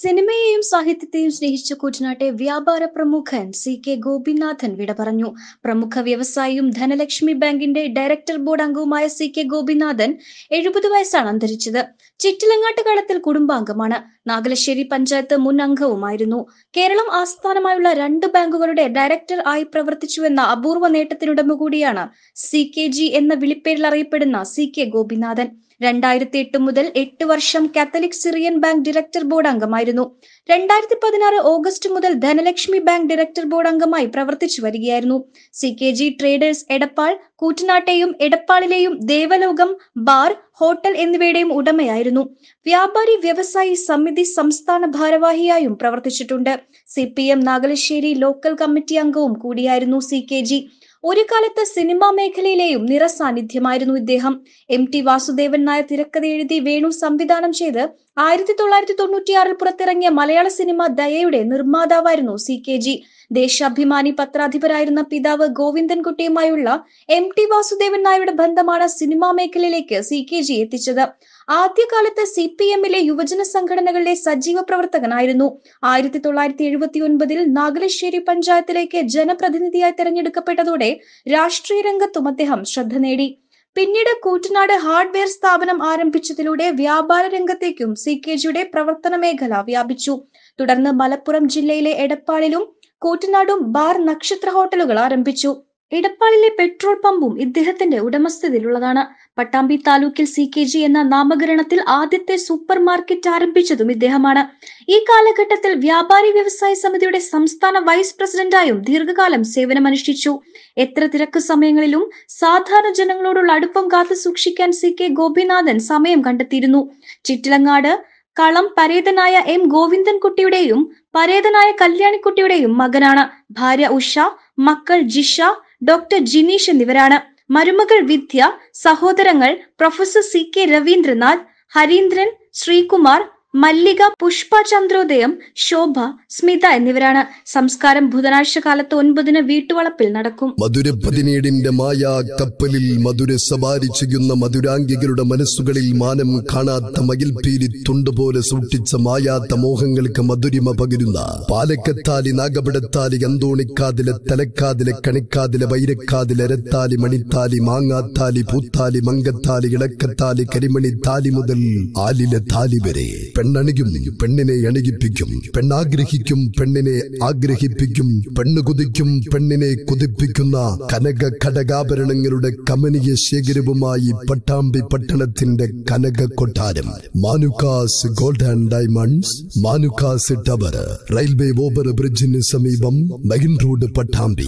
സിനിമയെയും സാഹിത്യത്തെയും സ്നേഹിച്ച കുട്ടനാട്ടെ വ്യാപാര പ്രമുഖൻ C K Gopinathan വിട പറഞ്ഞു പ്രമുഖ വ്യവസായിയും ധനലക്ഷ്മി ബാങ്കിന്റെ ഡയറക്ടർ ബോർഡ് അംഗവുമായ സി കെ ഗോപിനാഥൻ എഴുപത് വയസ്സാണ് അന്തരിച്ചത് ചിറ്റിലങ്ങാട്ട് കാലത്തിൽ കുടുംബാംഗമാണ് നാഗലശ്ശേരി പഞ്ചായത്ത് മുൻ അംഗവുമായിരുന്നു കേരളം ആസ്ഥാനമായുള്ള രണ്ട് ബാങ്കുകളുടെ ഡയറക്ടർ ആയി പ്രവർത്തിച്ചുവെന്ന അപൂർവ നേട്ടത്തിനുടമ കൂടിയാണ് സി കെ ജി എന്ന വിളിപ്പേരിൽ അറിയപ്പെടുന്ന സി കെ ഗോപിനാഥൻ രണ്ടായിരത്തി എട്ട് മുതൽ എട്ട് വർഷം Catholic Syrian bank director board അംഗമായിരുന്നു രണ്ടായിരത്തി പതിനാറ് ഓഗസ്റ്റ് മുതൽ ധനലക്ഷ്മി ബാങ്ക് ഡയറക്ടർ ബോർഡ് അംഗമായി പ്രവർത്തിച്ചു വരികയായിരുന്നു C K G traders Edappal കൂറ്റനാട്ടെയും എടപ്പാളിലെയും ദേവലോകം ബാർ ഹോട്ടൽ എന്നിവയുടെയും ഉടമയായിരുന്നു വ്യാപാരി വ്യവസായി സമിതി സംസ്ഥാന ഭാരവാഹിയായും പ്രവർത്തിച്ചിട്ടുണ്ട് C P M Nagalassery local committee അംഗവും കൂടിയായിരുന്നു സി കെ ജി ഒരു കാലത്ത് സിനിമാ മേഖലയിലെയും നിറസാന്നിധ്യമായിരുന്നു ഇദ്ദേഹം എം ടി വാസുദേവൻ നായർ തിരക്കഥ എഴുതി വേണു സംവിധാനം ചെയ്ത് ആയിരത്തി തൊള്ളായിരത്തി തൊണ്ണൂറ്റിയാറിൽ പുറത്തിറങ്ങിയ മലയാള സിനിമ ദയയുടെ നിർമ്മാതാവായിരുന്നു സി കെ ജി ദേശാഭിമാനി പത്രാധിപരായിരുന്ന പിതാവ് ഗോവിന്ദൻകുട്ടിയുമായുള്ള എം ടി വാസുദേവൻ നായരുടെ ബന്ധമാണ് സിനിമാ മേഖലയിലേക്ക് സി കെ ജി എത്തിച്ചത് ആദ്യകാലത്ത് സി പി എമ്മിലെ യുവജന സംഘടനകളിലെ സജീവ പ്രവർത്തകനായിരുന്നു ആയിരത്തി തൊള്ളായിരത്തി എഴുപത്തി ഒൻപതിൽ നാഗലശ്ശേരി പഞ്ചായത്തിലേക്ക് ജനപ്രതിനിധിയായി തെരഞ്ഞെടുക്കപ്പെട്ടതോടെ രാഷ്ട്രീയ രംഗത്തും അദ്ദേഹം ശ്രദ്ധ നേടി പിന്നീട് കൂറ്റനാട് ഹാർഡ്വെയർ സ്ഥാപനം ആരംഭിച്ചതിലൂടെ വ്യാപാര രംഗത്തേക്കും സി കെ ജിയുടെ പ്രവർത്തന മേഖല വ്യാപിച്ചു തുടർന്ന് മലപ്പുറം ജില്ലയിലെ എടപ്പാളിലും കൂറ്റനാടും ബാർ നക്ഷത്ര ഹോട്ടലുകൾ ആരംഭിച്ചു എടപ്പാളിലെ പെട്രോൾ പമ്പും ഇദ്ദേഹത്തിന്റെ ഉടമസ്ഥതയിലുള്ളതാണ് പട്ടാമ്പി താലൂക്കിൽ സി കെ ജി എന്ന നാമകരണത്തിൽ ആദ്യത്തെ സൂപ്പർ മാർക്കറ്റ് ആരംഭിച്ചതും ഇദ്ദേഹമാണ് ഈ കാലഘട്ടത്തിൽ വ്യാപാരി വ്യവസായ സമിതിയുടെ സംസ്ഥാന വൈസ് പ്രസിഡന്റായും ദീർഘകാലം സേവനമനുഷ്ഠിച്ചു എത്ര തിരക്ക് സമയങ്ങളിലും സാധാരണ ജനങ്ങളോടുള്ള അടുപ്പം കാത്തു സൂക്ഷിക്കാൻ സി കെ ഗോപിനാഥൻ സമയം കണ്ടെത്തിയിരുന്നു ചിറ്റിലങ്ങാട് കളം പരേതനായ എം ഗോവിന്ദൻകുട്ടിയുടെയും പരേതനായ കല്യാണിക്കുട്ടിയുടെയും മകനാണ് ഭാര്യ ഉഷ മക്കൾ ജിഷ ഡോക്ടർ ജിനീഷ് എന്നിവരാണ് മരുമകൾ വിദ്യ സഹോദരങ്ങൾ professor C K Raveendranath Hareendran Sreekumar Mallika Pushpa Chandrodayam Shobha Smitha എന്നിവരാണ് സംസ്കാരം ബുധനാഴ്ച കാലത്ത് ഒൻപതിന് വീട്ടുവളപ്പിൽ നടക്കും മധുര പതിനേഴിന്റെ മായാ കപ്പലിൽ മധുര സവാരി ചെയ്യുന്ന മധുരാംഗികളുടെ മനസ്സുകളിൽ മാനം കാണാത്ത മകിൽപീരി തുണ്ടുപോലെ സൂക്ഷിച്ച മായാത്ത മോഹങ്ങൾക്ക് മധുരിമ പകരുന്ന പാലക്കത്താലി നാഗപടത്താലി അന്തോണിക്കാതിലെ തലക്കാതിലെ കണിക്കാതിലെ വൈരക്കാതിലെ അരത്താലി മണിത്താലി മാങ്ങാത്താലി പൂത്താലി മങ്കത്താലി ഇളക്കത്താലി കരിമണി താലി മുതൽ ആലിലെ താലി വരെ പെണ്ണണിയും പെണ്ണിനെ അണിയിപ്പിക്കും പെണ്ണാഗ്രഹിക്കും പെണ്ണിനെ ആഗ്രഹിപ്പിക്കും പെണ്ണ് കുതിക്കും പെണ്ണിനെ കുതിപ്പിക്കുന്ന കനക ഘടകാഭരണങ്ങളുടെ കമനീയ ശേഖരവുമായി പട്ടാമ്പി പട്ടണത്തിന്റെ Kanaka Kottaram Manukkas gold and diamonds Manukkas tower railway over ബ്രിഡ്ജിന് സമീപം മെയിൻ റോഡ് പട്ടാമ്പി